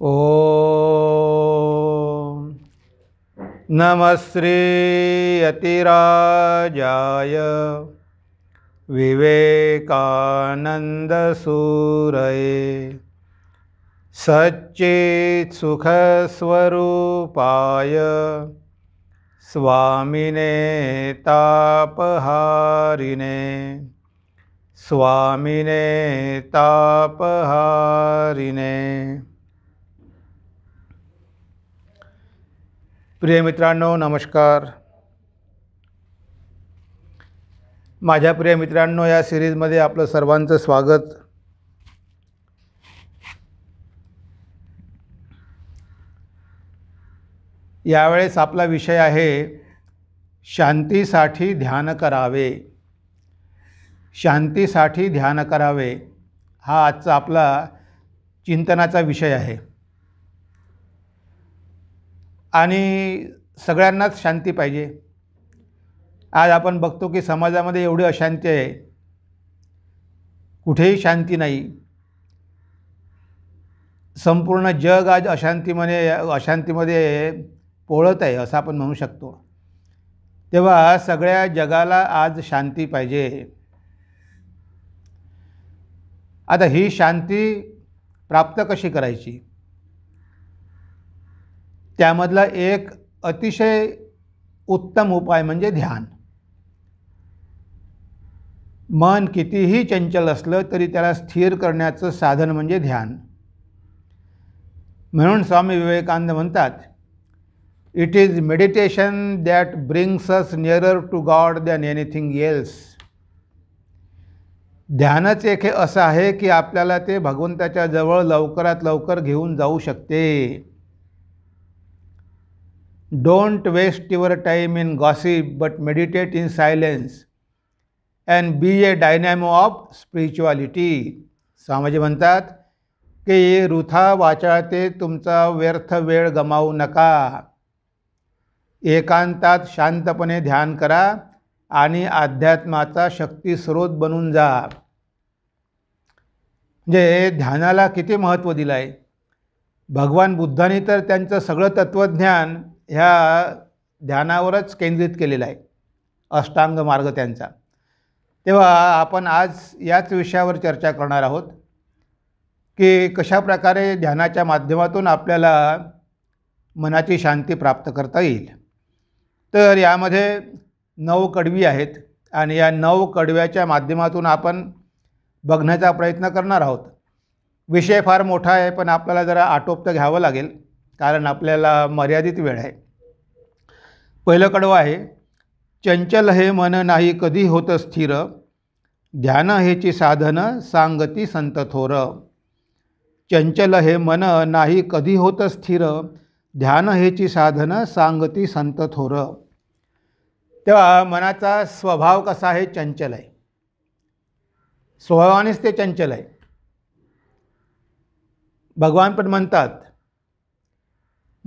ओ विवेकानंदसूरय विवेकानन्दसूरये सच्चित्सुखस्वरूपाय स्वामिने तापहारिणे स्वामिने तापहारिणे प्रिय मित्रांनो नमस्कार माझ्या प्रिय मित्रांनो या सिरीजमध्ये आपलं सर्वांचं स्वागत यावेळेस आपला विषय आहे शांतीसाठी ध्यान करावे शांतीसाठी ध्यान करावे हा आजचा आपला चिंतनाचा विषय आहे आणि सगळ्यांनाच शांती पाहिजे आज आपण बघतो की समाजामध्ये एवढी अशांती आहे कुठेही शांती नाही संपूर्ण जग आज अशांतीमध्ये अशांतीमध्ये पोळत आहे असं आपण म्हणू शकतो तेव्हा सगळ्या जगाला आज शांती पाहिजे आता ही शांती प्राप्त कशी करायची त्यामधला एक अतिशय उत्तम उपाय म्हणजे ध्यान मन कितीही चंचल असलं तरी त्याला स्थिर करण्याचं साधन म्हणजे ध्यान म्हणून स्वामी विवेकानंद म्हणतात it is meditation that brings us nearer to God than anything else ध्यानच एक हे असं आहे की आपल्याला ते भगवंताच्या जवळ लवकरात लवकर घेऊन जाऊ शकते don't waste your time in gossip but meditate in silence and be a dynamo of spirituality Swamiji म्हणतात की वृथा वाचाळते तुमचा व्यर्थ वेळ गमावू नका एकांतात शांतपणे ध्यान करा आणि अध्यात्माचा शक्ती स्रोत बनून जा म्हणजे ध्यानाला किती महत्त्व दिलं आहे भगवान बुद्धांनी तर त्यांचं सगळं तत्त्वज्ञान ह्या ध्यानावरच केंद्रित केलेला आहे अष्टांग मार्ग त्यांचा तेव्हा आपण आज याच विषयावर चर्चा करणार आहोत की कशाप्रकारे ध्यानाच्या माध्यमातून आपल्याला मनाची शांती प्राप्त करता येईल तर यामध्ये नऊ कडवी आहेत आणि या नऊ कडव्याच्या माध्यमातून आपण बघण्याचा प्रयत्न करणार आहोत विषय फार मोठा आहे पण आपल्याला जरा आटोपतं घ्यावं लागेल कारण आपल्याला मर्यादित वेळ आहे पहिलं कडवं आहे चंचल हे मन नाही कधी होतं स्थिर ध्यान हेची साधनं सांगती संत थोर चंचल हे मन नाही कधी होतं स्थिर ध्यान हेची साधनं सांगती संत थोर तेव्हा मनाचा स्वभाव कसा आहे चंचल आहे स्वभावानेच ते चंचल आहे भगवान पण म्हणतात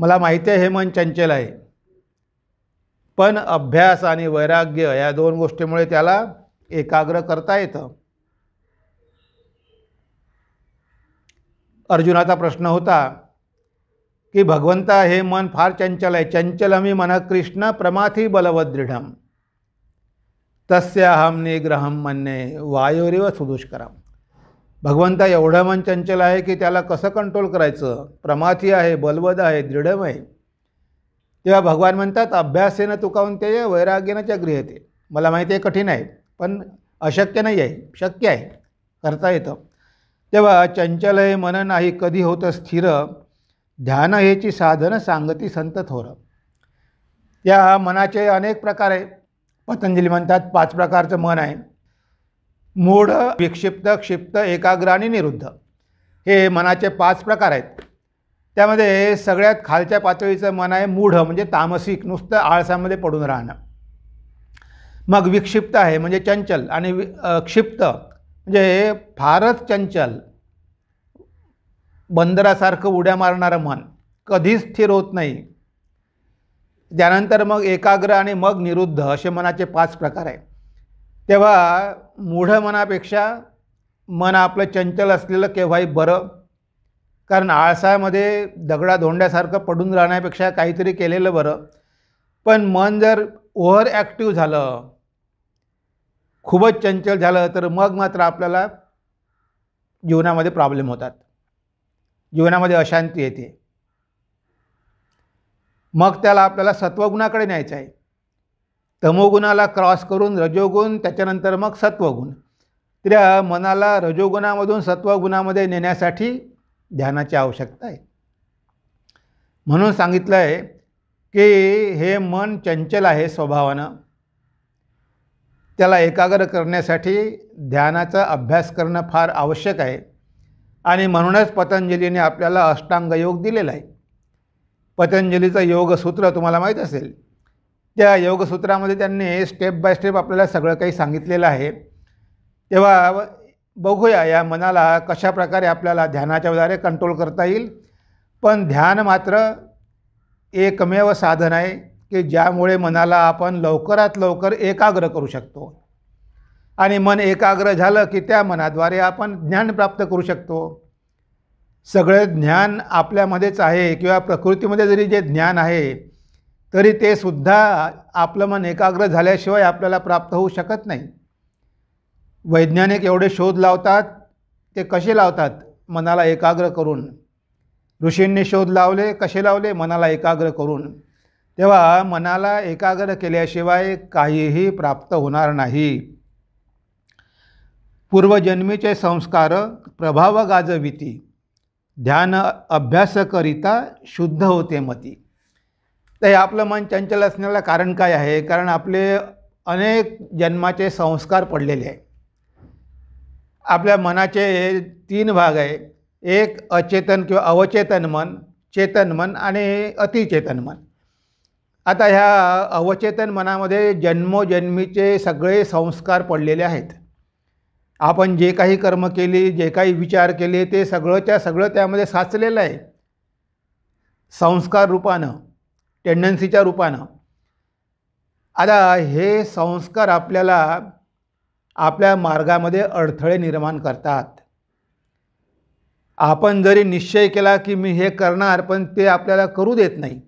मला माहिती आहे हे मन चंचल आहे पण अभ्यास आणि वैराग्य या दोन गोष्टीमुळे त्याला एकाग्र करता येतं अर्जुनाचा प्रश्न होता की भगवंता हे मन फार चंचल आहे चंचल मी मन कृष्ण प्रमाथी बलवदृढम तस्याहम निग्रहम मन्ये वायोरिव सुदुष्करम भगवंता एवढं मन चंचल आहे की त्याला कसं कंट्रोल करायचं प्रमाथी आहे बलवद आहे दृढम आहे तेव्हा भगवान म्हणतात अभ्यासेनं तुकावून ते गृह गृहते मला माहिती आहे कठीण आहे पण अशक्य नाही आहे शक्य आहे करता येतं तेव्हा चंचल हे मन नाही कधी होतं स्थिर ध्यान हेची साधनं सांगती संत थोर या मनाचे अनेक प्रकार आहे पतंजली म्हणतात पाच प्रकारचं मन आहे मूढ विक्षिप्त क्षिप्त एकाग्र आणि निरुद्ध हे मनाचे पाच प्रकार आहेत त्यामध्ये सगळ्यात खालच्या पातळीचं मन आहे मूढ म्हणजे तामसिक नुसतं आळसामध्ये पडून राहणं मग विक्षिप्त आहे म्हणजे चंचल आणि क्षिप्त म्हणजे फारच चंचल बंदरासारखं उड्या मारणारं मन कधीच स्थिर होत नाही त्यानंतर मग एकाग्र आणि मग निरुद्ध असे मनाचे पाच प्रकार आहेत तेव्हा मूढ मनापेक्षा मन आपलं चंचल असलेलं केव्हाही बरं कारण आळसामध्ये दगडा धोंड्यासारखं पडून राहण्यापेक्षा काहीतरी केलेलं बरं पण मन जर ओव्हर ॲक्टिव्ह झालं खूपच चंचल झालं तर मग मात्र आपल्याला जीवनामध्ये प्रॉब्लेम होतात जीवनामध्ये अशांती येते मग त्याला आपल्याला सत्वगुणाकडे न्यायचं आहे तमोगुणाला क्रॉस करून रजोगुण त्याच्यानंतर मग सत्वगुण त्या मनाला रजोगुणामधून सत्वगुणामध्ये नेण्यासाठी ध्यानाची आवश्यकता आहे म्हणून सांगितलं आहे की हे मन चंचल आहे स्वभावानं त्याला एकाग्र करण्यासाठी ध्यानाचा अभ्यास करणं फार आवश्यक आहे आणि म्हणूनच पतंजलीने आपल्याला अष्टांग योग दिलेला आहे पतंजलीचं योगसूत्र तुम्हाला माहीत असेल त्या योगसूत्रामध्ये त्यांनी स्टेप बाय स्टेप आपल्याला सगळं काही सांगितलेलं आहे तेव्हा बघूया या मनाला कशाप्रकारे आपल्याला ध्यानाच्याद्वारे कंट्रोल करता येईल पण ध्यान मात्र एकमेव साधन आहे की ज्यामुळे मनाला आपण लवकरात लवकर एकाग्र करू शकतो आणि मन एकाग्र झालं की त्या मनाद्वारे आपण ज्ञान प्राप्त करू शकतो सगळं ज्ञान आपल्यामध्येच आहे किंवा प्रकृतीमध्ये जरी जे ज्ञान आहे तरी ते सुद्धा आपलं मन एकाग्र झाल्याशिवाय आपल्याला प्राप्त होऊ शकत नाही वैज्ञानिक एवढे शोध लावतात ते कसे लावतात मनाला एकाग्र करून ऋषींनी शोध लावले कसे लावले मनाला एकाग्र करून तेव्हा मनाला एकाग्र केल्याशिवाय काहीही प्राप्त होणार नाही पूर्वजन्मीचे संस्कार प्रभाव गाजविती ध्यान अभ्यासकरिता शुद्ध होते मती तर हे आपलं मन चंचल असण्याला कारण काय आहे कारण आपले अनेक जन्माचे संस्कार पडलेले आहे आपल्या मनाचे तीन भाग आहे एक अचेतन किंवा अवचेतन मन चेतन मन आणि अतिचेतन मन आता ह्या अवचेतन मनामध्ये जन्मोजन्मीचे सगळे संस्कार पडलेले आहेत आपण जे काही कर्म केले जे काही विचार केले ते सगळंच्या सगळं त्यामध्ये साचलेलं आहे संस्कार रूपानं टेंडन्सीच्या रूपानं आता हे संस्कार आपल्याला आपल्या मार्गामध्ये अडथळे निर्माण करतात आपण जरी निश्चय केला की मी हे करणार पण ते आपल्याला करू देत नाही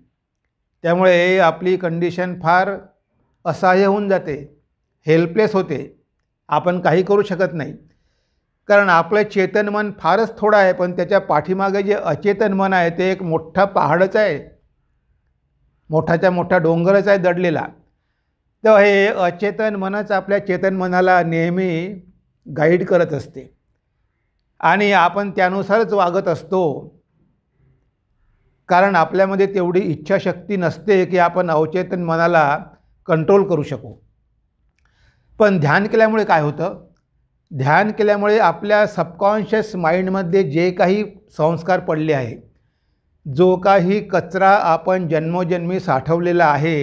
त्यामुळे आपली कंडिशन फार असह्य होऊन जाते हेल्पलेस होते आपण काही करू शकत नाही कारण आपलं चेतन मन फारच थोडं आहे पण त्याच्या पाठीमागे जे अचेतन मन आहे ते एक मोठा पहाडच आहे मोठाच्या मोठा डोंगरच आहे दडलेला तर हे अचेतन मनच आपल्या चेतन मनाला नेहमी गाईड करत असते आणि आपण त्यानुसारच वागत असतो कारण आपल्यामध्ये तेवढी इच्छाशक्ती नसते की आपण अवचेतन मनाला कंट्रोल करू शकू पण ध्यान केल्यामुळे काय होतं ध्यान केल्यामुळे आपल्या सबकॉन्शियस माइंडमध्ये जे काही संस्कार पडले आहेत जो काही कचरा आपण जन्मोजन्मी साठवलेला आहे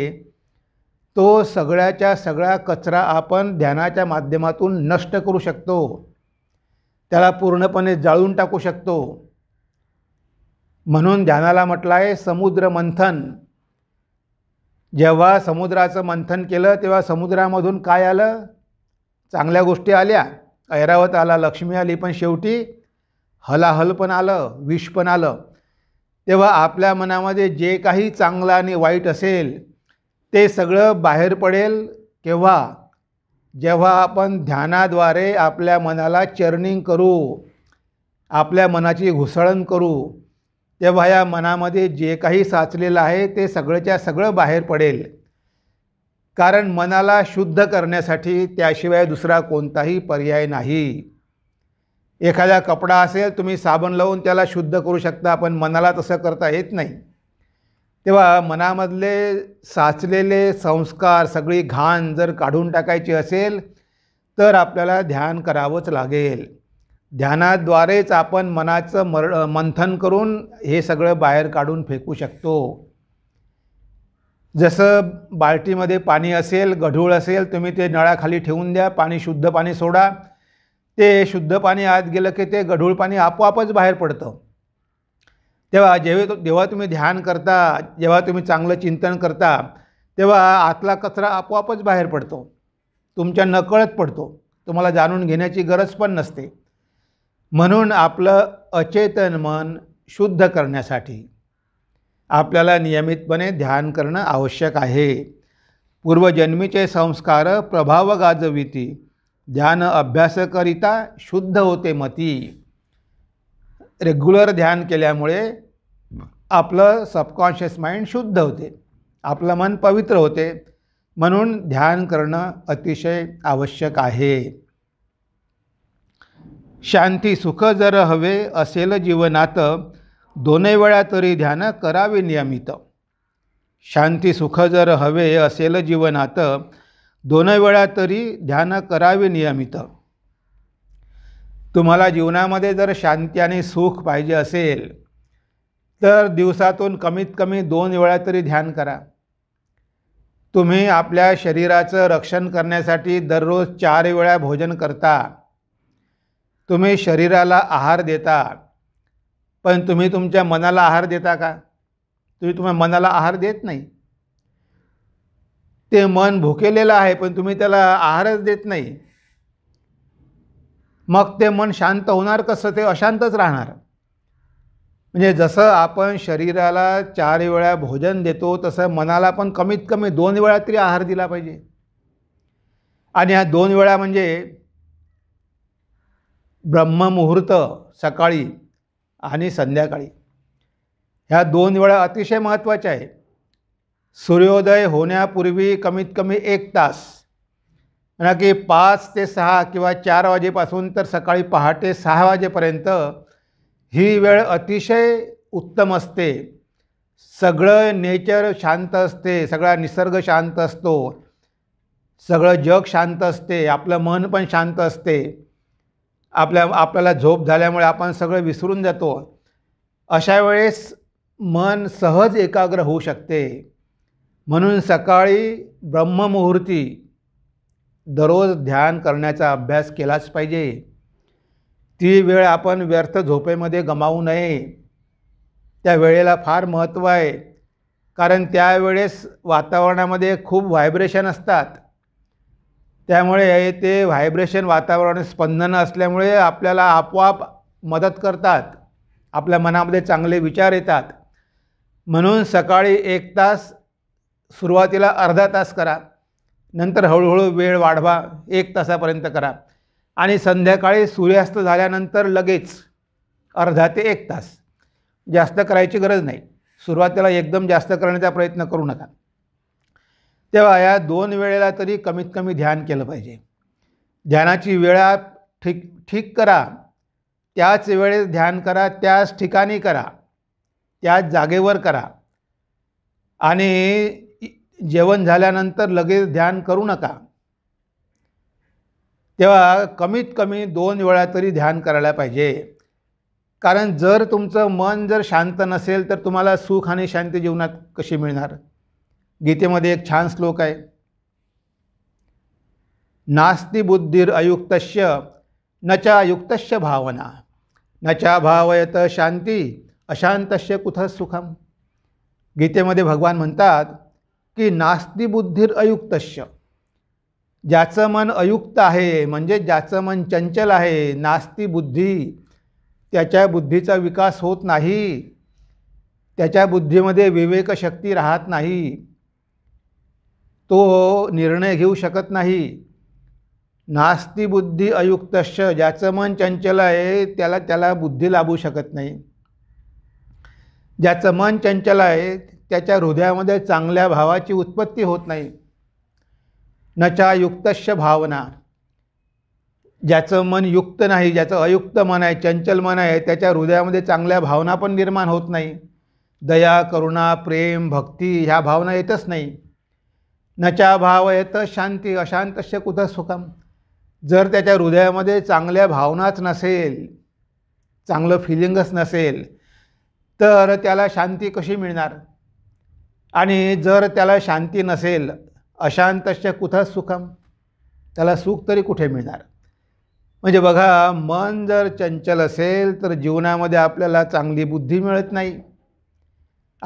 तो सगळ्याच्या सगळा कचरा आपण ध्यानाच्या माध्यमातून नष्ट करू शकतो त्याला पूर्णपणे जाळून टाकू शकतो म्हणून ध्यानाला म्हटलं आहे समुद्र मंथन जेव्हा समुद्राचं मंथन केलं तेव्हा समुद्रामधून काय आलं चांगल्या गोष्टी आल्या ऐरावत आला लक्ष्मी आली पण शेवटी हलाहल पण आलं विष पण आलं तेव्हा आपल्या मनामध्ये जे काही चांगलं आणि वाईट असेल ते सगळं बाहेर पडेल केव्हा जेव्हा आपण ध्यानाद्वारे आपल्या मनाला चर्निंग करू आपल्या मनाची घुसळण करू तेव्हा या मनामध्ये जे काही साचलेलं आहे ते सगळंच्या सगळं बाहेर पडेल कारण मनाला शुद्ध करण्यासाठी त्याशिवाय दुसरा कोणताही पर्याय नाही एखादा कपडा असेल तुम्ही साबण लावून त्याला शुद्ध करू शकता पण मनाला तसं करता येत नाही तेव्हा मनामधले साचलेले संस्कार सगळी घाण जर काढून टाकायची असेल तर आपल्याला ध्यान करावंच लागेल ध्यानाद्वारेच आपण मनाचं मर मंथन करून हे सगळं बाहेर काढून फेकू शकतो जसं बाल्टीमध्ये पाणी असेल गढूळ असेल तुम्ही ते नळाखाली ठेवून द्या पाणी शुद्ध पाणी सोडा ते शुद्ध पाणी आत गेलं की ते गढूळ पाणी आपोआपच बाहेर पडतं तेव्हा जेव्हा जेव्हा तुम्ही ध्यान करता जेव्हा तुम्ही चांगलं चिंतन करता तेव्हा आतला कचरा आपोआपच बाहेर पडतो तुमच्या नकळत पडतो तुम्हाला जाणून घेण्याची गरज पण नसते म्हणून आपलं अचेतन मन शुद्ध करण्यासाठी आपल्याला नियमितपणे ध्यान करणं आवश्यक आहे पूर्वजन्मीचे संस्कार प्रभाव गाजविती ध्यान अभ्यासकरिता शुद्ध होते मती रेग्युलर ध्यान केल्यामुळे आपलं सबकॉन्शियस माइंड शुद्ध होते आपलं मन पवित्र होते म्हणून ध्यान करणं अतिशय आवश्यक आहे शांती सुख जर हवे असेल जीवनात दोन्ही वेळा तरी ध्यान करावे नियमित शांती सुख जर हवे असेल जीवनात दोन वेळा तरी ध्यान करावे नियमित तुम्हाला जीवनामध्ये जर शांती आणि सुख पाहिजे असेल तर दिवसातून कमीत कमी दोन वेळा तरी ध्यान करा तुम्ही आपल्या शरीराचं रक्षण करण्यासाठी दररोज चार वेळा भोजन करता तुम्ही शरीराला आहार देता पण तुम्ही तुमच्या मनाला आहार देता का तुम्ही तुम्हाला मनाला आहार देत नाही ते मन भुकेलेलं आहे पण तुम्ही त्याला आहारच देत नाही मग ते मन शांत होणार कसं ते अशांतच राहणार म्हणजे जसं आपण शरीराला चार वेळा भोजन देतो तसं मनाला पण कमीत कमी दोन वेळा तरी आहार दिला पाहिजे आणि ह्या दोन वेळा म्हणजे ब्रह्ममुहूर्त सकाळी आणि संध्याकाळी ह्या दोन वेळा अतिशय महत्त्वाच्या आहे सूर्योदय होण्यापूर्वी कमीत कमी एक तास म्हणा की पाच ते सहा किंवा चार वाजेपासून तर सकाळी पहाटे सहा वाजेपर्यंत ही वेळ अतिशय उत्तम असते सगळं नेचर शांत असते सगळा निसर्ग शांत असतो सगळं जग शांत असते आपलं मन पण शांत असते आपल्या आपल्याला झोप झाल्यामुळे आपण सगळं विसरून जातो अशा वेळेस मन सहज एकाग्र होऊ शकते म्हणून सकाळी ब्रह्ममुहूर्ती दररोज ध्यान करण्याचा अभ्यास केलाच पाहिजे ती वेळ आपण व्यर्थ झोपेमध्ये गमावू नये त्या वेळेला फार महत्त्व आहे कारण त्यावेळेस वातावरणामध्ये खूप व्हायब्रेशन असतात त्यामुळे ते व्हायब्रेशन वातावरण स्पंदनं असल्यामुळे आपल्याला आपोआप मदत करतात आपल्या मनामध्ये चांगले विचार येतात म्हणून सकाळी एक तास सुरुवातीला अर्धा तास करा नंतर हळूहळू वेळ वाढवा एक तासापर्यंत करा आणि संध्याकाळी सूर्यास्त झाल्यानंतर लगेच अर्धा ते एक तास जास्त करायची गरज नाही सुरुवातीला एकदम जास्त करण्याचा प्रयत्न करू नका तेव्हा या दोन वेळेला तरी कमीत कमी ध्यान केलं पाहिजे ध्यानाची वेळा ठीक ठीक करा त्याच वेळेस ध्यान करा त्याच ठिकाणी करा त्याच जागेवर करा आणि जेवण झाल्यानंतर लगेच ध्यान करू नका तेव्हा कमीत कमी दोन वेळा तरी ध्यान करायला पाहिजे कारण जर तुमचं मन जर शांत नसेल तर तुम्हाला सुख आणि शांती जीवनात कशी मिळणार गीतेमध्ये एक छान श्लोक आहे नास्ती बुद्धीर अयुक्तश्य न चा भावना न चा भावयत शांती अशांतस्य कुठं सुखम गीतेमध्ये भगवान म्हणतात की नास्ती बुद्धीर अयुक्तश्य ज्याचं मन अयुक्त आहे म्हणजे ज्याचं मन चंचल आहे नास्ती बुद्धी त्याच्या बुद्धीचा विकास होत नाही त्याच्या बुद्धीमध्ये विवेकशक्ती राहत नाही तो निर्णय घेऊ शकत नाही नास्ती बुद्धी अयुक्तश्च ज्याचं मन चंचल आहे त्याला त्याला बुद्धी लाभू शकत नाही ज्याचं मन चंचल आहे त्याच्या हृदयामध्ये चांगल्या भावाची उत्पत्ती होत नाही नचा भावना ज्याचं मन युक्त नाही ज्याचं अयुक्त मन आहे चंचल मन आहे त्याच्या हृदयामध्ये चांगल्या भावना पण निर्माण होत नाही दया करुणा प्रेम भक्ती ह्या भावना येतच नाही नचा भाव येत शांती अशांतश्य कुठं सुखम जर त्याच्या हृदयामध्ये चांगल्या भावनाच नसेल चांगलं फिलिंगच नसेल तर त्याला शांती कशी मिळणार आणि जर त्याला शांती नसेल अशांतश्च कुठं सुखम त्याला सुख तरी कुठे मिळणार म्हणजे बघा मन जर चंचल असेल तर जीवनामध्ये आपल्याला चांगली बुद्धी मिळत नाही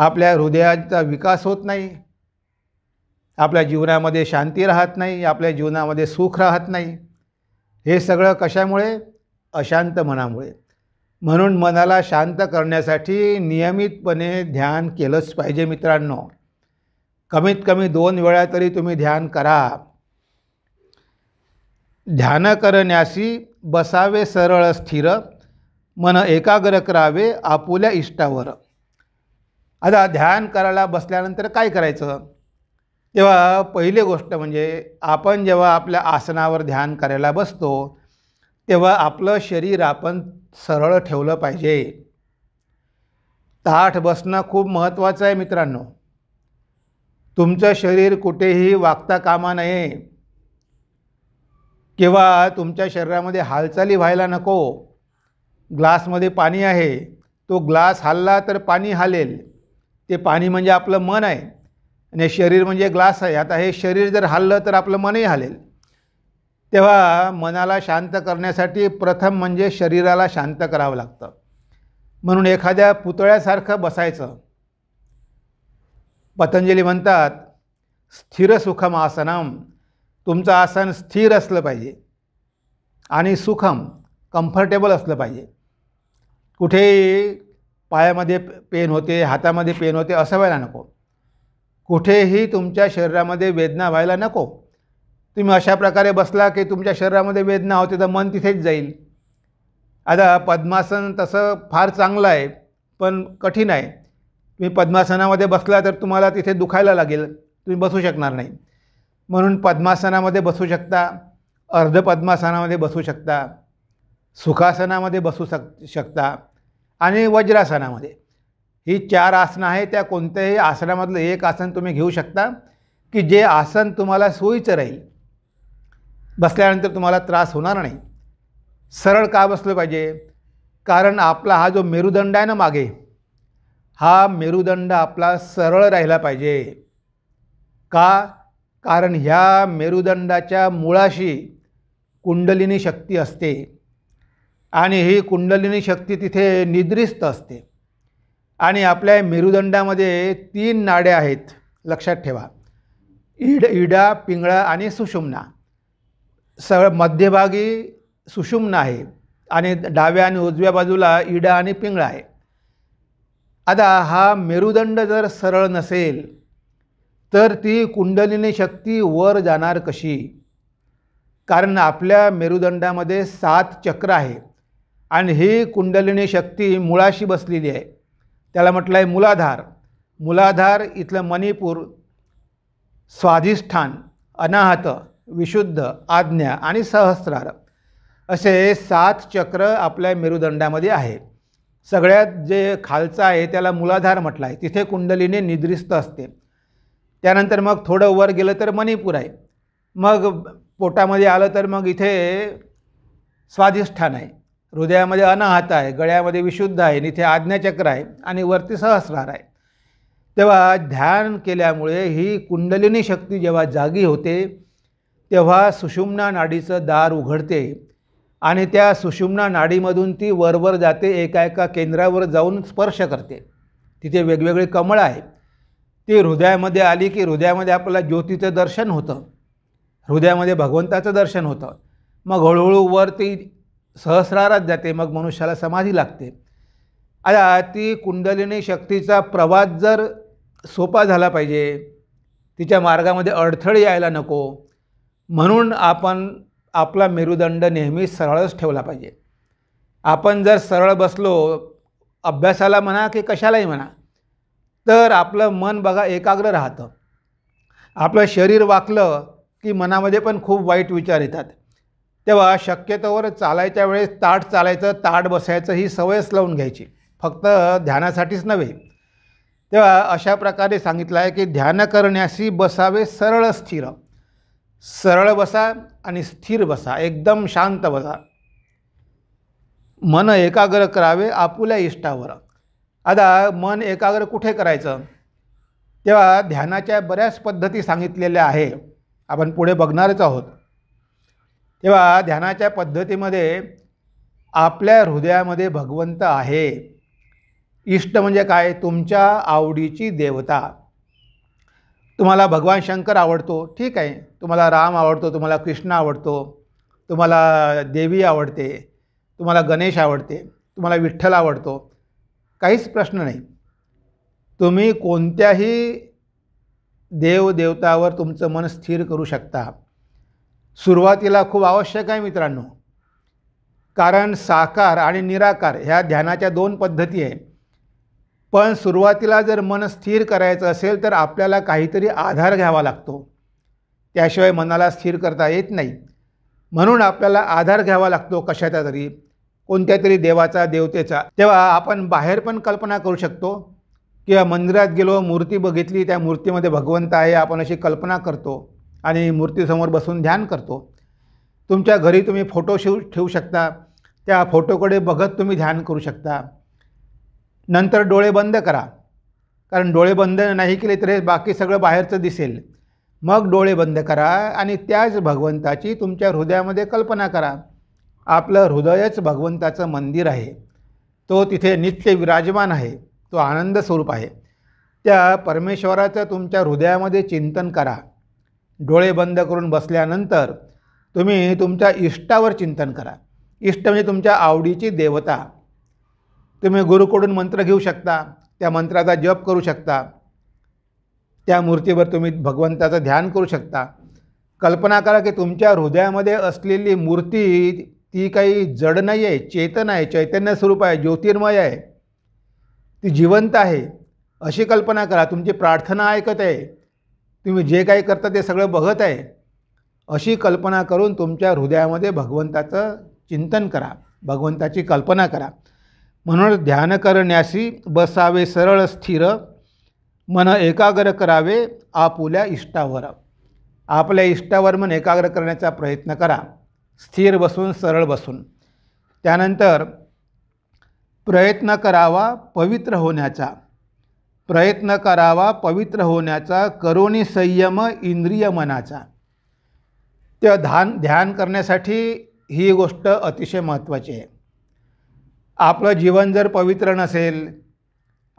आपल्या हृदयाचा विकास होत नाही आपल्या जीवनामध्ये शांती राहत नाही आपल्या जीवनामध्ये सुख राहत नाही हे सगळं कशामुळे अशांत मनामुळे म्हणून मनाला शांत करण्यासाठी नियमितपणे ध्यान केलंच पाहिजे मित्रांनो कमीत कमी दोन वेळा तरी तुम्ही ध्यान करा ध्यान करण्याशी बसावे सरळ स्थिर मन एकाग्र करावे आपुल्या इष्टावर आता ध्यान करायला बसल्यानंतर काय करायचं तेव्हा पहिली गोष्ट म्हणजे आपण जेव्हा आपल्या आसनावर ध्यान करायला बसतो तेव्हा आपलं शरीर आपण सरळ ठेवलं पाहिजे ताठ बसणं खूप महत्त्वाचं आहे मित्रांनो तुमचं शरीर कुठेही वागता कामा नये किंवा तुमच्या शरीरामध्ये हालचाली व्हायला नको ग्लासमध्ये पाणी आहे तो ग्लास हलला तर पाणी हालेल ते पाणी म्हणजे आपलं मन आहे आणि शरीर म्हणजे ग्लास आहे आता हे शरीर जर हललं तर आपलं मनही हालेल तेव्हा मनाला शांत करण्यासाठी प्रथम म्हणजे शरीराला शांत करावं लागतं म्हणून एखाद्या पुतळ्यासारखं बसायचं पतंजली म्हणतात स्थिर सुखम आसनम तुमचं आसन स्थिर असलं पाहिजे आणि सुखम कम्फर्टेबल असलं पाहिजे कुठेही पायामध्ये पेन होते हातामध्ये पेन होते असं व्हायला नको कुठेही तुमच्या शरीरामध्ये वेदना व्हायला नको तुम्ही अशा प्रकारे बसला की तुमच्या शरीरामध्ये वेदना होते तर मन तिथेच जाईल आता पद्मासन तसं फार चांगलं आहे पण कठीण आहे तुम्ही पद्मासनामध्ये बसला तर तुम्हाला तिथे दुखायला लागेल तुम्ही बसू शकणार नाही म्हणून पद्मासनामध्ये बसू शकता अर्ध पद्मासनामध्ये बसू शकता सुखासनामध्ये बसू शक शकता आणि वज्रासनामध्ये ही चार आसनं आहे त्या कोणत्याही आसनामधलं एक आसन तुम्ही घेऊ शकता की जे आसन तुम्हाला सोयीचं राहील बसल्यानंतर तुम्हाला त्रास होणार नाही सरळ का बसलं पाहिजे कारण आपला हा जो मेरुदंड आहे ना मागे हा मेरुदंड आपला सरळ राहिला पाहिजे का कारण ह्या मेरुदंडाच्या मुळाशी कुंडलिनी शक्ती असते आणि ही कुंडलिनी शक्ती तिथे निद्रिस्त असते आणि आपल्या मेरुदंडामध्ये तीन नाड्या आहेत लक्षात ठेवा इड इडा पिंगळा आणि सुषुम्ना सगळं मध्यभागी सुषुम्ना आहे आणि डाव्या आणि उजव्या बाजूला इडा आणि पिंगळा आहे आता हा मेरुदंड जर सरळ नसेल तर ती कुंडलिनी शक्ती वर जाणार कशी कारण आपल्या मेरुदंडामध्ये सात चक्र आहे आणि ही कुंडलिनी शक्ती मुळाशी बसलेली आहे त्याला म्हटलं आहे मुलाधार मुलाधार इथलं मणिपूर स्वाधिष्ठान अनाहत विशुद्ध आज्ञा आणि सहस्रार असे सात चक्र आपल्या मेरुदंडामध्ये आहे सगळ्यात जे खालचं आहे त्याला मुलाधार म्हटला आहे तिथे कुंडलीने निद्रिस्त असते त्यानंतर मग थोडं वर गेलं तर मणिपूर आहे मग पोटामध्ये आलं तर मग इथे स्वाधिष्ठान आहे हृदयामध्ये अनाहत आहे गळ्यामध्ये विशुद्ध आहे इथे आज्ञाचक्र आहे आणि वरती सहस्रार आहे तेव्हा ध्यान केल्यामुळे ही कुंडलिनी शक्ती जेव्हा जागी होते तेव्हा सुषुम्ना नाडीचं दार उघडते आणि त्या सुषुम्ना नाडीमधून ती वरवर जाते एका एका केंद्रावर जाऊन स्पर्श करते तिथे वेगवेगळी कमळं आहे ती हृदयामध्ये आली की हृदयामध्ये आपल्याला ज्योतीचं दर्शन होतं हृदयामध्ये भगवंताचं दर्शन होतं मग हळूहळू वर ती सहस्रारात जाते मग मनुष्याला समाधी लागते आता ती कुंडलिनी शक्तीचा प्रवास जर सोपा झाला पाहिजे तिच्या मार्गामध्ये अडथळे यायला नको म्हणून आपण आपला मेरुदंड नेहमी सरळच ठेवला पाहिजे आपण जर सरळ बसलो अभ्यासाला म्हणा की कशालाही म्हणा तर आपलं मन बघा एकाग्र राहतं आपलं शरीर वाकलं की मनामध्ये पण खूप वाईट विचार येतात तेव्हा शक्यतोवर चालायच्या वेळेस ताट चालायचं ताट बसायचं ही सवयच लावून घ्यायची फक्त ध्यानासाठीच नव्हे तेव्हा अशा प्रकारे सांगितलं आहे की ध्यान करण्याशी बसावे सरळ स्थिर सरळ बसा आणि स्थिर बसा एकदम शांत बसा मन एकाग्र करावे आपुल्या इष्टावर आता मन एकाग्र कुठे करायचं तेव्हा ध्यानाच्या बऱ्याच पद्धती सांगितलेल्या आहे आपण पुढे बघणारच आहोत तेव्हा ध्यानाच्या पद्धतीमध्ये आपल्या हृदयामध्ये भगवंत आहे इष्ट म्हणजे काय तुमच्या आवडीची देवता तुम्हाला भगवान शंकर आवडतो ठीक आहे तुम्हाला राम आवडतो तुम्हाला कृष्ण आवडतो तुम्हाला देवी आवडते तुम्हाला गणेश आवडते तुम्हाला विठ्ठल आवडतो काहीच प्रश्न नाही तुम्ही कोणत्याही देवदेवतावर तुमचं मन स्थिर करू शकता सुरुवातीला खूप आवश्यक आहे मित्रांनो कारण साकार आणि निराकार ह्या ध्यानाच्या दोन पद्धती आहे पण सुरुवातीला जर मन स्थिर करायचं असेल तर आपल्याला काहीतरी आधार घ्यावा लागतो त्याशिवाय मनाला स्थिर करता येत नाही म्हणून आपल्याला आधार घ्यावा लागतो कशाचा तरी कोणत्या तरी देवाचा देवतेचा तेव्हा आपण बाहेर पण कल्पना करू शकतो किंवा मंदिरात गेलो मूर्ती बघितली त्या मूर्तीमध्ये भगवंत आहे आपण अशी कल्पना करतो आणि मूर्तीसमोर बसून ध्यान करतो तुमच्या घरी तुम्ही फोटो शिव ठेवू शकता त्या फोटोकडे बघत तुम्ही ध्यान करू शकता नंतर डोळे बंद करा कारण डोळे बंद नाही केले तर बाकी सगळं बाहेरचं दिसेल मग डोळे बंद करा आणि त्याच भगवंताची तुमच्या हृदयामध्ये कल्पना करा आपलं हृदयच भगवंताचं मंदिर आहे तो तिथे नित्य विराजमान आहे तो आनंद स्वरूप आहे त्या परमेश्वराचं तुमच्या हृदयामध्ये चिंतन करा डोळे बंद करून बसल्यानंतर तुम्ही तुमच्या इष्टावर चिंतन करा इष्ट म्हणजे तुमच्या आवडीची देवता तुम्ही गुरुकडून मंत्र घेऊ शकता त्या मंत्राचा जप करू शकता त्या मूर्तीवर तुम्ही भगवंताचं ध्यान करू शकता कल्पना करा की तुमच्या हृदयामध्ये असलेली मूर्ती ती काही जड नाही आहे चेतन आहे चैतन्य स्वरूप आहे ज्योतिर्मय आहे ती जिवंत आहे अशी कल्पना करा तुमची प्रार्थना ऐकत आहे तुम्ही जे काही करता ते सगळं बघत आहे अशी कल्पना करून तुमच्या हृदयामध्ये भगवंताचं चिंतन करा भगवंताची कल्पना करा म्हणून ध्यान करण्याशी बसावे सरळ स्थिर मन एकाग्र करावे आपुल्या इष्टावर आपल्या इष्टावर मन एकाग्र करण्याचा प्रयत्न करा स्थिर बसून सरळ बसून त्यानंतर प्रयत्न करावा पवित्र होण्याचा प्रयत्न करावा पवित्र होण्याचा करोणी संयम इंद्रिय मनाचा त्या ध्यान ध्यान करण्यासाठी ही गोष्ट अतिशय महत्त्वाची आहे आपलं जीवन जर पवित्र नसेल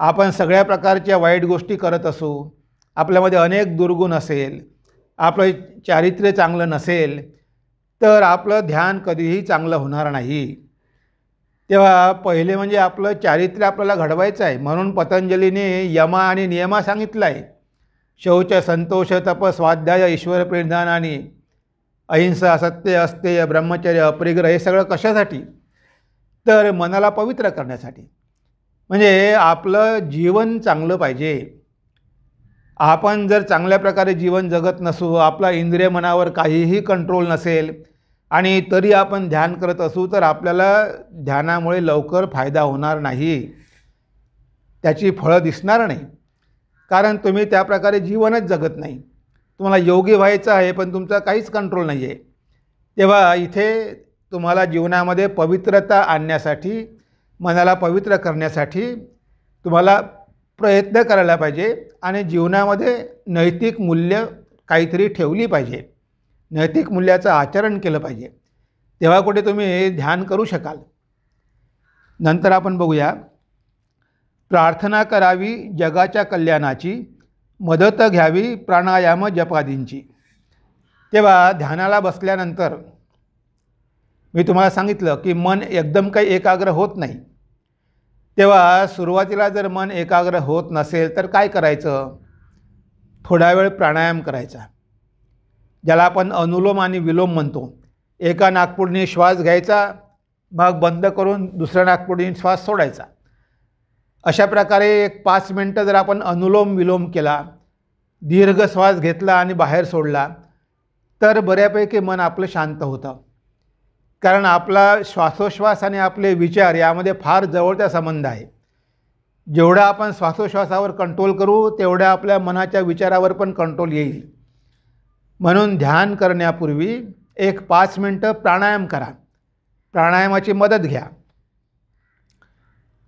आपण सगळ्या प्रकारच्या वाईट गोष्टी करत असू आपल्यामध्ये अनेक दुर्गुण असेल आपलं चारित्र्य चांगलं नसेल तर आपलं ध्यान कधीही चांगलं होणार नाही तेव्हा पहिले म्हणजे आपलं चारित्र्य आपल्याला घडवायचं आहे म्हणून पतंजलीने यमा आणि नियमा सांगितला आहे शौच संतोष तप स्वाध्याय ईश्वर आणि अहिंसा सत्य अस्तेय ब्रह्मचर्य अपरिग्रह हे सगळं कशासाठी तर मनाला पवित्र करण्यासाठी म्हणजे आपलं जीवन चांगलं पाहिजे आपण जर चांगल्या प्रकारे जीवन जगत नसू आपला इंद्रिय मनावर काहीही कंट्रोल नसेल आणि तरी आपण ध्यान करत असू तर आपल्याला ध्यानामुळे लवकर फायदा होणार नाही त्याची फळं दिसणार नाही कारण तुम्ही त्या प्रकारे जीवनच जगत नाही तुम्हाला योगी व्हायचं आहे पण तुमचा काहीच कंट्रोल नाही आहे तेव्हा इथे तुम्हाला जीवनामध्ये पवित्रता आणण्यासाठी मनाला पवित्र करण्यासाठी तुम्हाला प्रयत्न करायला पाहिजे आणि जीवनामध्ये नैतिक मूल्य काहीतरी ठेवली पाहिजे नैतिक मूल्याचं आचरण केलं पाहिजे तेव्हा कुठे तुम्ही ध्यान करू शकाल नंतर आपण बघूया प्रार्थना करावी जगाच्या कल्याणाची मदत घ्यावी प्राणायाम जपादींची तेव्हा ध्यानाला बसल्यानंतर मी तुम्हाला सांगितलं की मन एकदम काही एकाग्र होत नाही तेव्हा सुरुवातीला जर मन एकाग्र होत नसेल तर काय करायचं थोडा वेळ प्राणायाम करायचा ज्याला आपण अनुलोम आणि विलोम म्हणतो एका नागपुडीने श्वास घ्यायचा मग बंद करून दुसऱ्या नागपुडीने श्वास सोडायचा अशा प्रकारे एक पाच मिनटं जर आपण अनुलोम विलोम केला दीर्घ श्वास घेतला आणि बाहेर सोडला तर बऱ्यापैकी मन आपलं शांत होतं कारण आपला श्वासोश्वास आणि आपले विचार यामध्ये फार जवळचा संबंध आहे जेवढा आपण श्वासोश्वासावर कंट्रोल करू तेवढ्या आपल्या मनाच्या विचारावर पण कंट्रोल येईल म्हणून ध्यान करण्यापूर्वी एक पाच मिनटं प्राणायाम करा प्राणायामाची मदत घ्या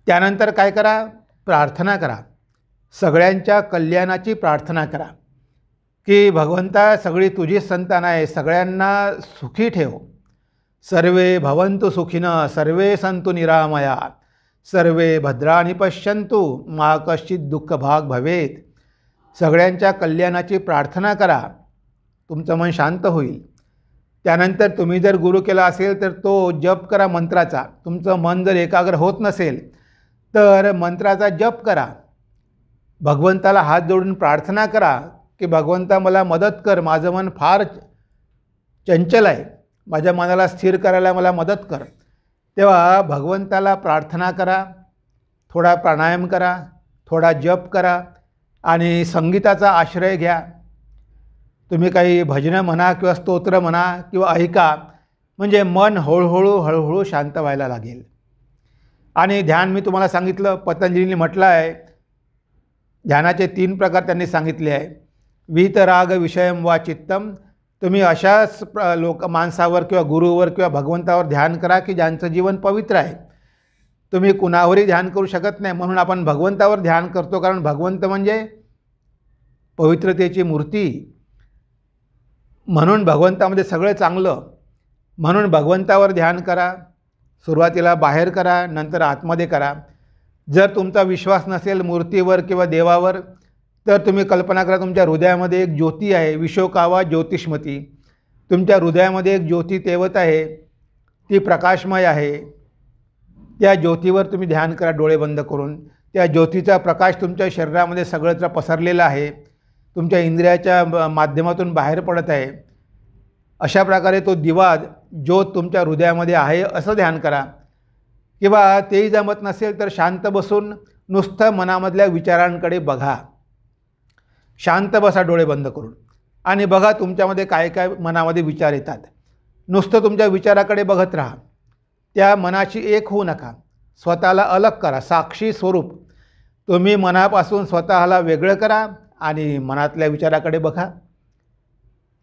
त्यानंतर काय करा प्रार्थना करा सगळ्यांच्या कल्याणाची प्रार्थना करा की भगवंता सगळी तुझी संतान आहे सगळ्यांना सुखी ठेव सर्वे भवन्तु सुखीनं सर्वे सन्तु निरामया सर्वे भद्राणी पश्यंतु मा कश्चित भाग भवेत सगळ्यांच्या कल्याणाची प्रार्थना करा तुमचं मन शांत होईल त्यानंतर तुम्ही जर गुरु केला असेल तर तो जप करा मंत्राचा तुमचं मन जर एकाग्र होत नसेल तर मंत्राचा जप करा भगवंताला हात जोडून प्रार्थना करा की भगवंता मला मदत कर माझं मन फार चंचल आहे माझ्या मनाला स्थिर करायला मला मदत कर तेव्हा भगवंताला प्रार्थना करा थोडा प्राणायाम करा थोडा जप करा आणि संगीताचा आश्रय घ्या तुम्ही काही भजनं म्हणा किंवा स्तोत्र म्हणा किंवा ऐका म्हणजे मन हळूहळू हळूहळू शांत व्हायला लागेल आणि ध्यान मी तुम्हाला सांगितलं पतंजलीने म्हटलं आहे ध्यानाचे तीन प्रकार त्यांनी सांगितले आहे वीतराग विषयम वा चित्तम तुम्ही अशाच लोक माणसावर किंवा गुरुवर किंवा भगवंतावर ध्यान करा की ज्यांचं जीवन पवित्र आहे तुम्ही कुणावरही ध्यान करू शकत नाही म्हणून आपण भगवंतावर ध्यान करतो कारण भगवंत म्हणजे पवित्रतेची मूर्ती म्हणून भगवंतामध्ये सगळं चांगलं म्हणून भगवंतावर ध्यान करा सुरुवातीला बाहेर करा नंतर आतमध्ये करा जर तुमचा विश्वास नसेल मूर्तीवर किंवा देवावर तर तुम्ही कल्पना करा तुमच्या हृदयामध्ये एक ज्योती आहे विशोकावा ज्योतिष्मती तुमच्या हृदयामध्ये एक ज्योती तेवत आहे ती प्रकाशमय आहे त्या ज्योतीवर तुम्ही ध्यान करा डोळे बंद करून त्या ज्योतीचा प्रकाश तुमच्या शरीरामध्ये सगळंच पसरलेला आहे तुमच्या इंद्रियाच्या माध्यमातून बाहेर पडत आहे अशा प्रकारे तो दिवा ज्योत तुमच्या हृदयामध्ये आहे असं ध्यान करा किंवा तेही जमत नसेल तर शांत बसून नुसतं मनामधल्या विचारांकडे बघा शांत बसा डोळे बंद करून आणि बघा तुमच्यामध्ये काय काय मनामध्ये विचार येतात नुसतं तुमच्या विचाराकडे बघत राहा त्या मनाशी एक होऊ नका स्वतःला अलग करा साक्षी स्वरूप तुम्ही मनापासून स्वतःला वेगळं करा आणि मनातल्या विचाराकडे बघा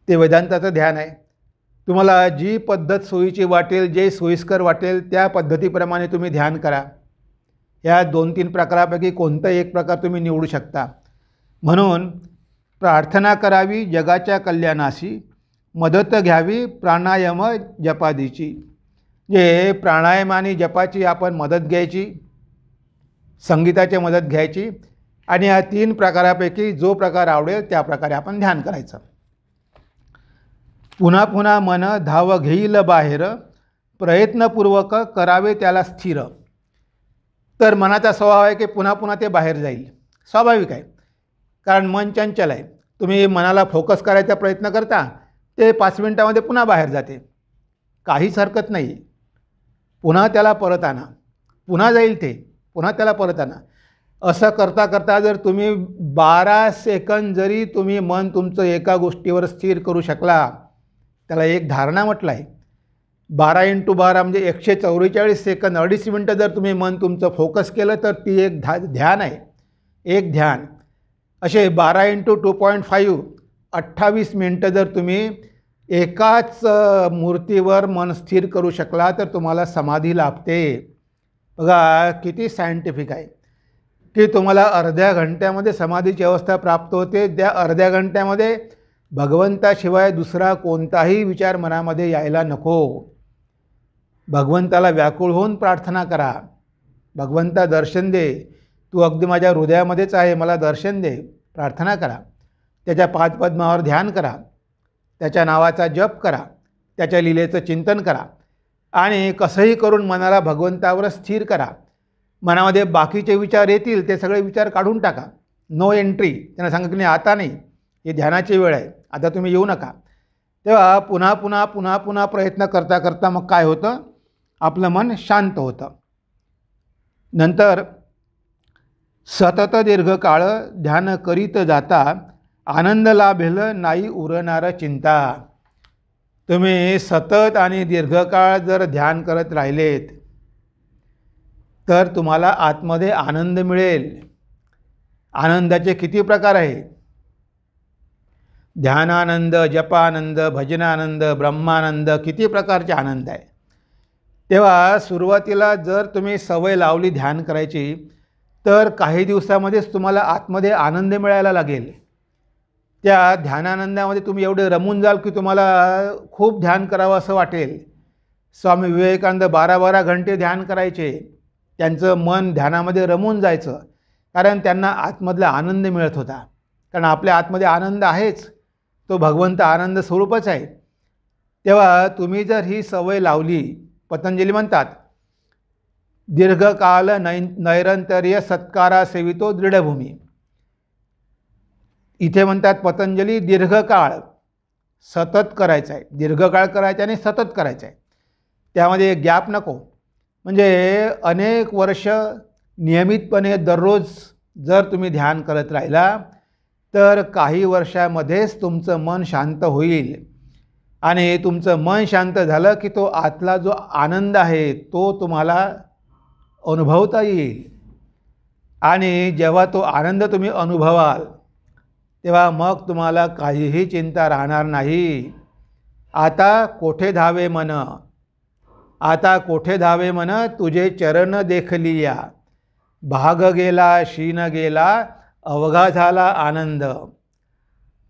ते वेदांताचं ध्यान आहे तुम्हाला जी पद्धत सोयीची वाटेल जे सोयीस्कर वाटेल त्या पद्धतीप्रमाणे तुम्ही ध्यान करा ह्या दोन तीन प्रकारापैकी कोणता एक प्रकार तुम्ही निवडू शकता म्हणून प्रार्थना करावी जगाच्या कल्याणाशी मदत घ्यावी प्राणायाम जपादीची जे प्राणायाम आणि जपाची आपण मदत घ्यायची संगीताची मदत घ्यायची आणि या तीन प्रकारापैकी जो प्रकार आवडेल त्या प्रकारे आपण ध्यान करायचं पुन्हा पुन्हा मन धाव घेईल बाहेर प्रयत्नपूर्वक करावे त्याला स्थिर तर मनाचा स्वभाव आहे की पुन्हा पुन्हा ते बाहेर जाईल स्वाभाविक आहे कारण मन चंचल आहे तुम्ही मनाला फोकस करायचा प्रयत्न करता ते पाच मिनटामध्ये पुन्हा बाहेर जाते काहीच हरकत नाही पुन्हा त्याला परत आणा पुन्हा जाईल ते पुन्हा त्याला परत आणा असं करता करता जर तुम्ही बारा सेकंद जरी तुम्ही मन तुमचं एका गोष्टीवर स्थिर करू शकला त्याला एक धारणा म्हटला आहे बारा इंटू बारा म्हणजे एकशे चौवेचाळीस सेकंद अडीच मिनटं जर तुम्ही मन तुमचं फोकस केलं तर ती एक धा ध्यान आहे एक ध्यान असे बारा इंटू टू पॉईंट फाईव्ह अठ्ठावीस मिनटं जर तुम्ही एकाच मूर्तीवर मन स्थिर करू शकला तर तुम्हाला समाधी लाभते बघा किती सायंटिफिक आहे की तुम्हाला अर्ध्या घंट्यामध्ये समाधीची अवस्था प्राप्त होते त्या अर्ध्या घंट्यामध्ये भगवंताशिवाय दुसरा कोणताही विचार मनामध्ये यायला नको भगवंताला व्याकुळ होऊन प्रार्थना करा भगवंता दर्शन दे तू अगदी माझ्या हृदयामध्येच आहे मला दर्शन दे प्रार्थना करा त्याच्या पादपद्मावर ध्यान करा त्याच्या नावाचा जप करा त्याच्या लिलेचं चिंतन करा आणि कसंही करून मनाला भगवंतावर स्थिर करा मनामध्ये बाकीचे विचार येतील ते सगळे विचार काढून टाका नो एंट्री त्यांना सांगितलं नाही आता नाही हे ध्यानाची वेळ आहे आता तुम्ही येऊ नका तेव्हा पुन्हा पुन्हा पुन्हा पुन्हा प्रयत्न करता करता मग काय होतं आपलं मन शांत होतं नंतर सतत दीर्घकाळ ध्यान करीत जाता आनंद लाभेल नाही उरणार चिंता तुम्ही सतत आणि दीर्घकाळ जर ध्यान करत राहिलेत तर तुम्हाला आतमध्ये आनंद मिळेल आनंदाचे किती प्रकार आहेत ध्यानानंद जपानंद भजनानंद ब्रह्मानंद किती प्रकारचे आनंद आहे तेव्हा सुरुवातीला जर तुम्ही सवय लावली ध्यान करायची तर काही दिवसामध्येच तुम्हाला आतमध्ये आनंद मिळायला लागेल त्या ध्यानानंदामध्ये तुम्ही एवढे रमून जाल की तुम्हाला खूप ध्यान करावं असं वाटेल स्वामी विवेकानंद बारा बारा घंटे ध्यान करायचे त्यांचं मन ध्यानामध्ये रमून जायचं कारण त्यांना आतमधला आनंद मिळत होता कारण आपल्या आतमध्ये आनंद आहेच तो भगवंत आनंद स्वरूपच आहे तेव्हा तुम्ही जर ही सवय लावली पतंजली म्हणतात दीर्घकाल नै नैरंतर्य सत्कारा सेवितो दृढभूमी इथे म्हणतात पतंजली दीर्घकाळ सतत करायचा आहे दीर्घकाळ करायचा आणि सतत करायचा आहे त्यामध्ये गॅप नको म्हणजे अनेक वर्ष नियमितपणे दररोज जर तुम्ही ध्यान करत राहिला तर काही वर्षामध्येच तुमचं मन शांत होईल आणि तुमचं मन शांत झालं की तो आतला जो आनंद आहे तो तुम्हाला अनुभवता येईल आणि जेव्हा तो आनंद तुम्ही अनुभवाल तेव्हा मग तुम्हाला काहीही चिंता राहणार नाही आता कोठे धावे मन आता कोठे धावे मन तुझे चरण देखली या भाग गेला शीन गेला अवघा झाला आनंद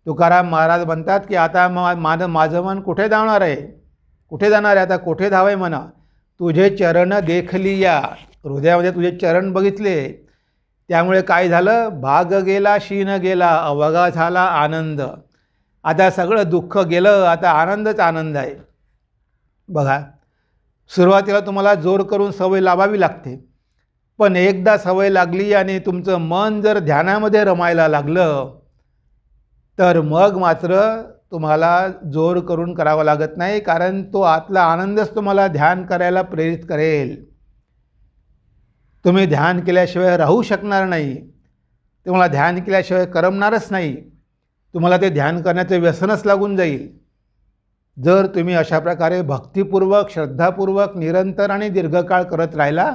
तुकाराम महाराज म्हणतात की आता मा माझं मन कुठे धावणार आहे कुठे जाणार आहे आता कोठे धावे म्हणा तुझे चरण देखली या हृदयामध्ये तुझे चरण बघितले त्यामुळे काय झालं भाग गेला शीन गेला अवघा झाला आनंद आता सगळं दुःख गेलं आता आनंदच आनंद आहे बघा सुरुवातीला तुम्हाला जोर करून सवय लावावी लागते पण एकदा सवय लागली आणि तुमचं मन जर ध्यानामध्ये रमायला लागलं तर मग मात्र तुम्हाला जोर करून करावं लागत नाही कारण तो आतला आनंदच तुम्हाला ध्यान करायला प्रेरित करेल तुम्ही ध्यान केल्याशिवाय राहू शकणार नाही तुम्हाला ध्यान केल्याशिवाय करमणारच नाही तुम्हाला ते ध्यान करण्याचे व्यसनच लागून जाईल जर तुम्ही अशा प्रकारे भक्तिपूर्वक श्रद्धापूर्वक निरंतर आणि दीर्घकाळ करत राहिला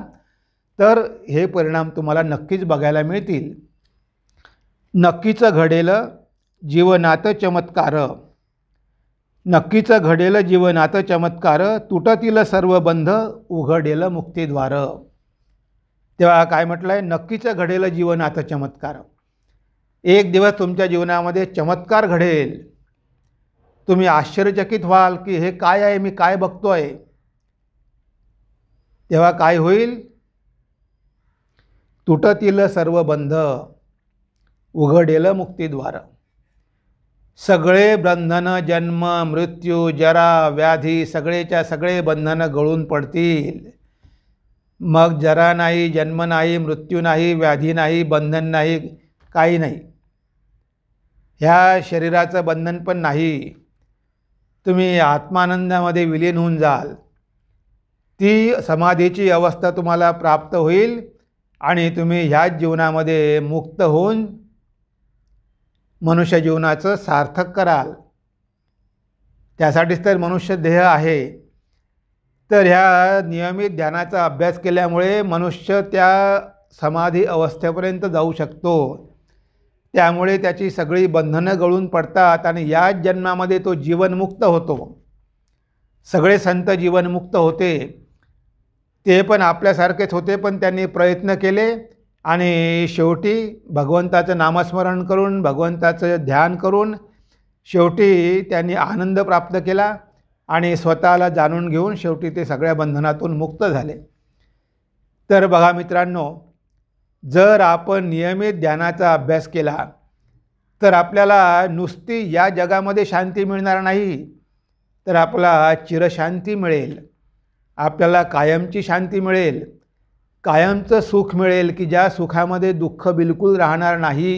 तर हे परिणाम तुम्हाला नक्कीच बघायला मिळतील नक्कीचं घडेल जीवनात चमत्कार नक्कीचं घडेलं जीवनात चमत्कार तुटतील सर्व बंध उघडेल मुक्तीद्वारं तेव्हा काय म्हटलं आहे नक्कीच घडेल जीवन आता चमत्कार एक दिवस तुमच्या जीवनामध्ये चमत्कार घडेल तुम्ही आश्चर्यचकित व्हाल की हे काय आहे मी काय बघतो आहे तेव्हा काय होईल तुटतील सर्व बंध उघडेल मुक्तीद्वार सगळे बंधनं जन्म मृत्यू जरा व्याधी सगळेच्या सगळे बंधनं गळून पडतील मग जरा नाही जन्म नाही मृत्यू नाही व्याधी नाही बंधन नाही काही नाही ह्या शरीराचं बंधन पण नाही तुम्ही आत्मानंदामध्ये विलीन होऊन जाल ती समाधीची अवस्था तुम्हाला प्राप्त होईल आणि तुम्ही ह्याच जीवनामध्ये मुक्त होऊन मनुष्य जीवनाचं सार्थक कराल त्यासाठीच तर मनुष्य देह आहे तर ह्या नियमित ध्यानाचा अभ्यास केल्यामुळे मनुष्य त्या समाधी अवस्थेपर्यंत जाऊ शकतो त्यामुळे त्याची सगळी बंधनं गळून पडतात आणि याच जन्मामध्ये तो जीवनमुक्त होतो सगळे संत जीवनमुक्त होते ते पण आपल्यासारखेच होते पण त्यांनी प्रयत्न केले आणि शेवटी भगवंताचं नामस्मरण करून भगवंताचं ध्यान करून शेवटी त्यांनी आनंद प्राप्त केला आणि स्वतःला जाणून घेऊन शेवटी ते सगळ्या बंधनातून मुक्त झाले तर बघा मित्रांनो जर आपण नियमित ध्यानाचा अभ्यास केला तर आपल्याला नुसती या जगामध्ये शांती मिळणार नाही तर आपला चिरशांती मिळेल आपल्याला कायमची शांती मिळेल कायमचं सुख मिळेल की ज्या सुखामध्ये दुःख बिलकुल राहणार नाही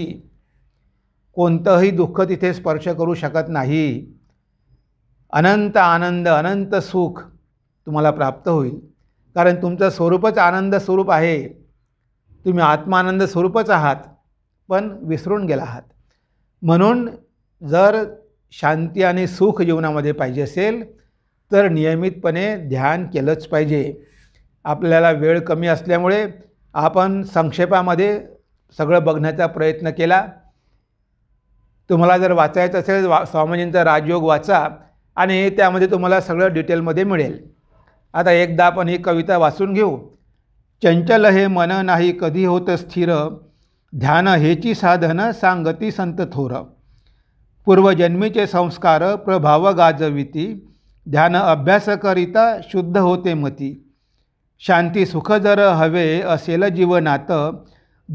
कोणतंही दुःख तिथे स्पर्श करू शकत नाही अनंत आनंद अनंत सुख तुम्हाला प्राप्त होईल कारण तुमचं स्वरूपच आनंद स्वरूप आहे तुम्ही आत्मानंद स्वरूपच आहात पण विसरून गेला आहात म्हणून जर शांती आणि सुख जीवनामध्ये पाहिजे असेल तर नियमितपणे ध्यान केलंच पाहिजे आपल्याला वेळ कमी असल्यामुळे आपण संक्षेपामध्ये सगळं बघण्याचा प्रयत्न केला तुम्हाला जर वाचायचं असेल वा स्वामीजींचा राजयोग वाचा आणि त्यामध्ये तुम्हाला सगळं डिटेलमध्ये मिळेल आता एकदा आपण ही कविता वाचून घेऊ चंचल हे मन नाही कधी होत स्थिर ध्यान हेची साधन सांगती संत थोर पूर्वजन्मीचे संस्कार प्रभाव गाजविती ध्यान अभ्यास करिता शुद्ध होते मती शांती सुख जर हवे असेल जीवनात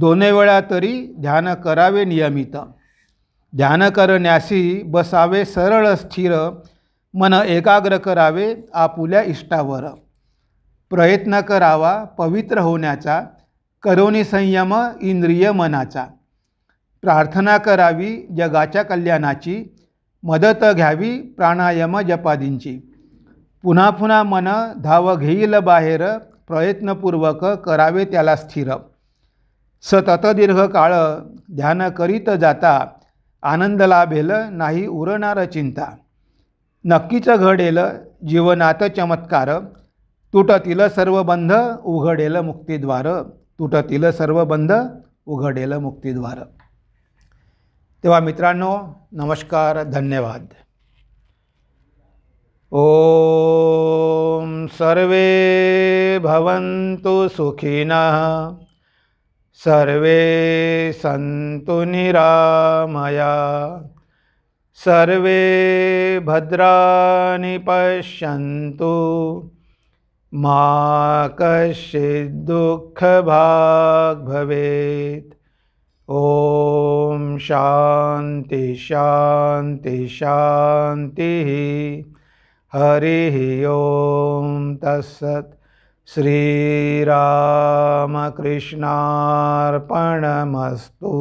दोन वेळा तरी ध्यान करावे नियमित ध्यान करण्यासी बसावे सरळ स्थिर मन एकाग्र करावे आपुल्या इष्टावर प्रयत्न करावा पवित्र होण्याचा करोनी संयम इंद्रिय मनाचा प्रार्थना करावी जगाच्या कल्याणाची मदत घ्यावी प्राणायाम जपादींची पुन्हा पुन्हा मन धाव घेईल बाहेर प्रयत्नपूर्वक करावे त्याला स्थिर सतत काळ ध्यान करीत जाता आनंद लाभेल नाही उरणार चिंता नक्कीचं घडेल जीवनात चमत्कार तुटतील सर्व बंध उघडेल मुक्तिद्वार तुटतील सर्व बंध उघडेल मुक्तिद्वार तेव्हा मित्रांनो नमस्कार धन्यवाद ओम सर्वे भवन्तु सुखिनः सर्वे सन्तु निरामया सर्वे भद्राणि पश्यन्तु मा दुःखभाग् भवेत् ॐ शान्ति शान्ति शान्तिः हरिः ॐ तत्सत् श्रीरामकृष्णार्पणमस्तु